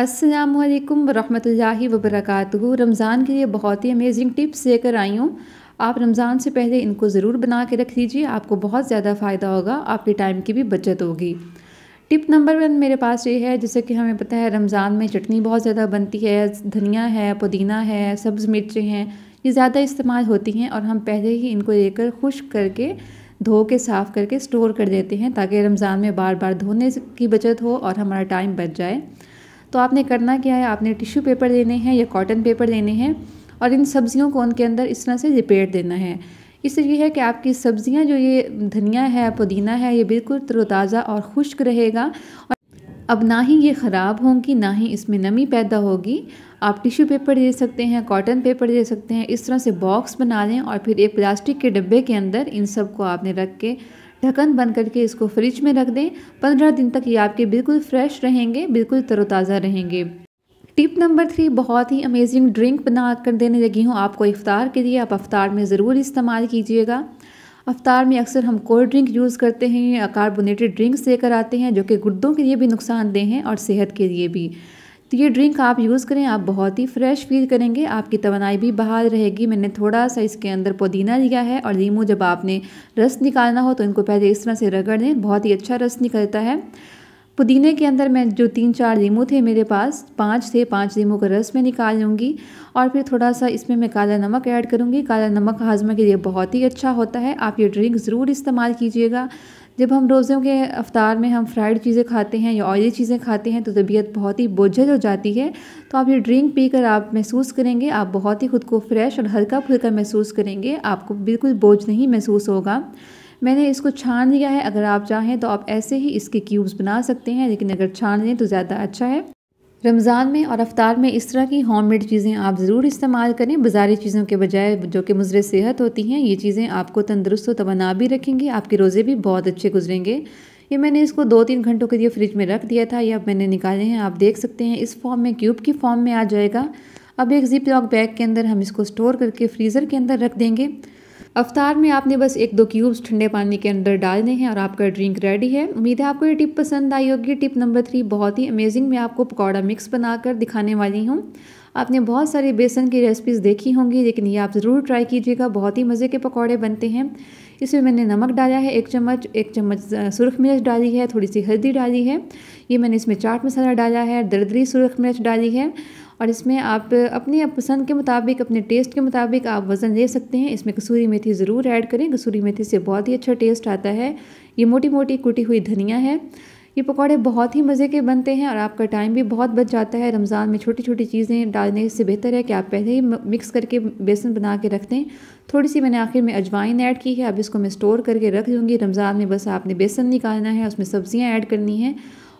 अस्सलाम वालेकुम वरहमतुल्लाहि रमज़ान के लिए बहुत ही अमेजिंग टिप्स लेकर आई हूँ आप रमज़ान से पहले इनको ज़रूर बना के रख लीजिए आपको बहुत ज़्यादा फ़ायदा होगा आपके टाइम की भी बचत होगी टिप नंबर वन मेरे पास ये है जैसे कि हमें पता है रमज़ान में चटनी बहुत ज़्यादा बनती है धनिया है पुदीना है सब्ज़ मिर्चें हैं ये ज़्यादा इस्तेमाल होती हैं और हम पहले ही इनको लेकर खुश करके धो के साफ़ करके स्टोर कर देते हैं ताकि रमज़ान में बार बार धोने की बचत हो और हमारा टाइम बच जाए तो आपने करना क्या है आपने टिश्यू पेपर लेने हैं या कॉटन पेपर लेने हैं और इन सब्जियों को उनके अंदर इस तरह से रिपेयर देना है इससे ये है कि आपकी सब्जियां जो ये धनिया है पुदीना है ये बिल्कुल तरोताज़ा और खुश्क रहेगा और अब ना ही ये ख़राब होंगी ना ही इसमें नमी पैदा होगी आप टिश्यू पेपर ले सकते हैं कॉटन पेपर ले सकते हैं इस तरह से बॉक्स बना लें और फिर एक प्लास्टिक के डब्बे के अंदर इन सब को आपने रख के ढक्कन बंद करके इसको फ्रिज में रख दें पंद्रह दिन तक ये आपके बिल्कुल फ्रेश रहेंगे बिल्कुल तरोताज़ा रहेंगे टिप नंबर थ्री बहुत ही अमेजिंग ड्रिंक बना कर देने लगी हूँ आपको इफ़ार के लिए आप अफ्तार में ज़रूर इस्तेमाल कीजिएगा अफ्तार में अक्सर हम कोल्ड ड्रिंक यूज़ करते हैं या कार्बोनेटेड ड्रिंक्स लेकर आते हैं जो कि गुर्दों के लिए भी नुकसानदेह हैं और सेहत के लिए भी तो ये ड्रिंक आप यूज़ करें आप बहुत ही फ्रेश फील करेंगे आपकी तोनाई भी बहाल रहेगी मैंने थोड़ा सा इसके अंदर पुदीना लिया है और लीमू जब आपने रस निकालना हो तो इनको पहले इस तरह से रगड़ दें बहुत ही अच्छा रस निकलता है पुदीने के अंदर मैं जो तीन चार लीमू थे मेरे पास पाँच थे पाँच लीमू का रस मैं निकाल लूँगी और फिर थोड़ा सा इसमें मैं काला नमक ऐड करूँगी काला नमक हाजमा के लिए बहुत ही अच्छा होता है आप ये ड्रिंक ज़रूर इस्तेमाल कीजिएगा जब हम रोज़ों के अफ्तार में हम फ्राइड चीज़ें खाते हैं या ऑयली चीज़ें खाते हैं तो तबीयत बहुत ही बोझल हो जाती है तो आप ये ड्रिंक पीकर आप महसूस करेंगे आप बहुत ही ख़ुद को फ्रेश और हल्का फुल्का महसूस करेंगे आपको बिल्कुल बोझ नहीं महसूस होगा मैंने इसको छान लिया है अगर आप चाहें तो आप ऐसे ही इसके क्यूब्स बना सकते हैं लेकिन अगर छान लें तो ज़्यादा अच्छा है रमज़ान में और अफ्तार में इस तरह की होम मेड चीज़ें आप ज़रूर इस्तेमाल करें बाजारी चीज़ों के बजाय जो कि मुजर सेहत होती हैं ये चीज़ें आपको तंदरुस्त व तोना भी रखेंगी आपके रोज़े भी बहुत अच्छे गुजरेंगे ये मैंने इसको दो तीन घंटों के लिए फ्रिज में रख दिया था ये अब मैंने निकाले हैं आप देख सकते हैं इस फॉर्म में क्यूब की फॉर्म में आ जाएगा अब एक जिप लॉक बैग के अंदर हम इसको स्टोर करके फ्रीज़र के अंदर रख देंगे अवतार में आपने बस एक दो क्यूब्स ठंडे पानी के अंदर डालने हैं और आपका ड्रिंक रेडी है उम्मीद है आपको ये टिप पसंद आई होगी टिप नंबर थ्री बहुत ही अमेजिंग मैं आपको पकौड़ा मिक्स बनाकर दिखाने वाली हूँ आपने बहुत सारी बेसन की रेसिपीज़ देखी होंगी लेकिन ये आप ज़रूर ट्राई कीजिएगा बहुत ही मज़े के पकौड़े बनते हैं इसमें मैंने नमक डाला है एक चम्मच एक चम्मच सुरख मिर्च डाली है थोड़ी सी हल्दी डाली है ये मैंने इसमें चाट मसाला डाला है दरदरी सुरख मिर्च डाली है और इसमें आप अपने पसंद के मुताबिक अपने टेस्ट के मुताबिक आप वज़न ले सकते हैं इसमें कसूरी मेथी ज़रूर ऐड करें कसूरी मेथी से बहुत ही अच्छा टेस्ट आता है ये मोटी मोटी कुटी हुई धनिया है ये पकौड़े बहुत ही मज़े के बनते हैं और आपका टाइम भी बहुत बच जाता है रमज़ान में छोटी छोटी चीज़ें डालने से बेहतर है कि आप पहले ही मिक्स करके बेसन बना के रख दें थोड़ी सी मैंने आखिर में अजवाइन ऐड की है अब इसको मैं स्टोर करके रख दूँगी रमज़ान में बस आपने बेसन निकालना है उसमें सब्ज़ियाँ ऐड करनी हैं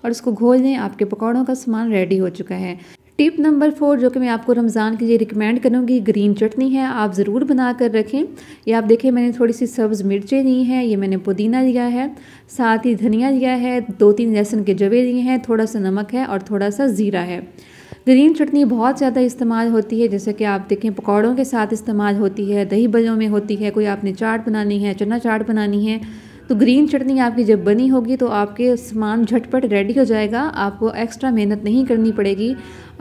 और इसको घोल दें आपके पकौड़ों का सामान रेडी हो चुका है टिप नंबर फोर जो कि मैं आपको रमज़ान के लिए रिकमेंड करूँगी ग्रीन चटनी है आप ज़रूर बना कर रखें या आप देखें मैंने थोड़ी सी सब्ज़ मिर्चें ली हैं ये मैंने पुदीना लिया है साथ ही धनिया लिया है दो तीन लहसुन के जवे लिए हैं थोड़ा सा नमक है और थोड़ा सा ज़ीरा है ग्रीन चटनी बहुत ज़्यादा इस्तेमाल होती है जैसे कि आप देखें पकौड़ों के साथ इस्तेमाल होती है दही बलों में होती है कोई आपने चाट बनानी है चना चाट बनानी है तो ग्रीन चटनी आपकी जब बनी होगी तो आपके सामान झटपट रेडी हो जाएगा आपको एक्स्ट्रा मेहनत नहीं करनी पड़ेगी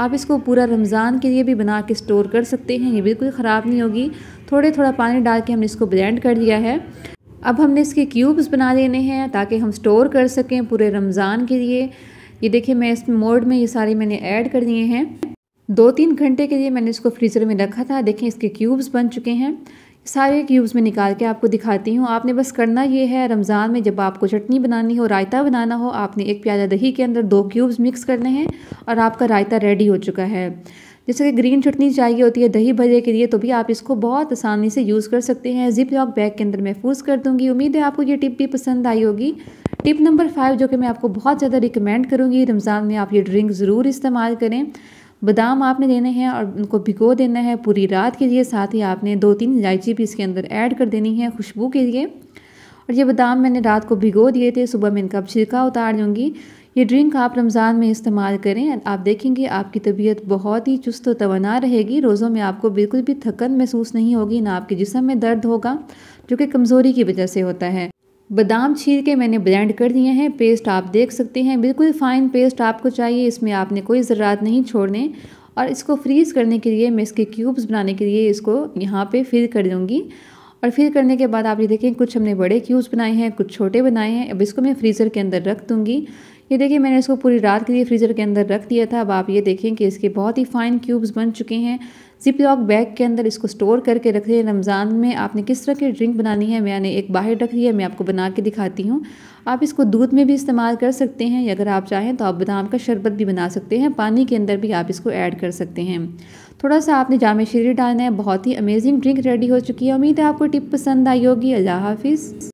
आप इसको पूरा रमज़ान के लिए भी बना के स्टोर कर सकते हैं ये बिल्कुल ख़राब नहीं होगी थोड़े थोड़ा पानी डाल के हमने इसको ब्लेंड कर दिया है अब हमने इसके क्यूब्स बना लेने हैं ताकि हम स्टोर कर सकें पूरे रमज़ान के लिए ये देखिए मैं इस मोड में ये सारे मैंने ऐड कर दिए हैं दो तीन घंटे के लिए मैंने इसको फ्रीज़र में रखा था देखें इसके क्यूब्स बन चुके हैं सारे क्यूब्स में निकाल के आपको दिखाती हूँ आपने बस करना ये है रमज़ान में जब आपको चटनी बनानी हो रायता बनाना हो आपने एक प्याला दही के अंदर दो क्यूब्स मिक्स करने हैं और आपका रायता रेडी हो चुका है जैसे कि ग्रीन चटनी चाहिए होती है दही भरे के लिए तो भी आप इसको बहुत आसानी से यूज़ कर सकते हैं जिप लॉक बैग के अंदर महफूज कर दूँगी उम्मीद है आपको ये टिप भी पसंद आई होगी टिप नंबर फाइव जो कि मैं आपको बहुत ज़्यादा रिकमेंड करूँगी रमज़ान में आप ये ड्रिंक ज़रूर इस्तेमाल करें बादाम आपने देने हैं और उनको भिगो देना है पूरी रात के लिए साथ ही आपने दो तीन इलायची भी इसके अंदर ऐड कर देनी है खुशबू के लिए और ये बादाम मैंने रात को भिगो दिए थे सुबह मैं इनका छिलका उतार लूँगी ये ड्रिंक आप रमज़ान में इस्तेमाल करें आप देखेंगे आपकी तबीयत बहुत ही चुस्त व तना रहेगी रोज़ों में आपको बिल्कुल भी थकन महसूस नहीं होगी ना आपके जिसम में दर्द होगा जो कि कमज़ोरी की वजह से होता है बादाम छील के मैंने ब्लेंड कर दिए हैं पेस्ट आप देख सकते हैं बिल्कुल फ़ाइन पेस्ट आपको चाहिए इसमें आपने कोई ज़रूरत नहीं छोड़ने और इसको फ्रीज़ करने के लिए मैं इसके क्यूब्स बनाने के लिए इसको यहाँ पे फिल कर दूँगी और फिल करने के बाद आप ये देखें कुछ हमने बड़े क्यूब्स बनाए हैं कुछ छोटे बनाए हैं अब इसको मैं फ्रीज़र के अंदर रख दूँगी ये देखिए मैंने इसको पूरी रात के लिए फ्रीज़र के अंदर रख दिया था अब आप ये देखें कि इसके बहुत ही फ़ाइन क्यूब्स बन चुके हैं जिप लॉक बैग के अंदर इसको स्टोर करके रख दिया रमज़ान में आपने किस तरह की ड्रिंक बनानी है मैंने एक बाहर रख दिया है मैं आपको बना के दिखाती हूँ आप इसको दूध में भी इस्तेमाल कर सकते हैं या अगर आप चाहें तो आप बादाम का शरबत भी बना सकते हैं पानी के अंदर भी आप इसको ऐड कर सकते हैं थोड़ा सा आपने जाम शरीर डालना है बहुत ही अमेजिंग ड्रिंक रेडी हो चुकी है उम्मीद है आपको टिप पसंद आई होगी अल्लाह हाफिज़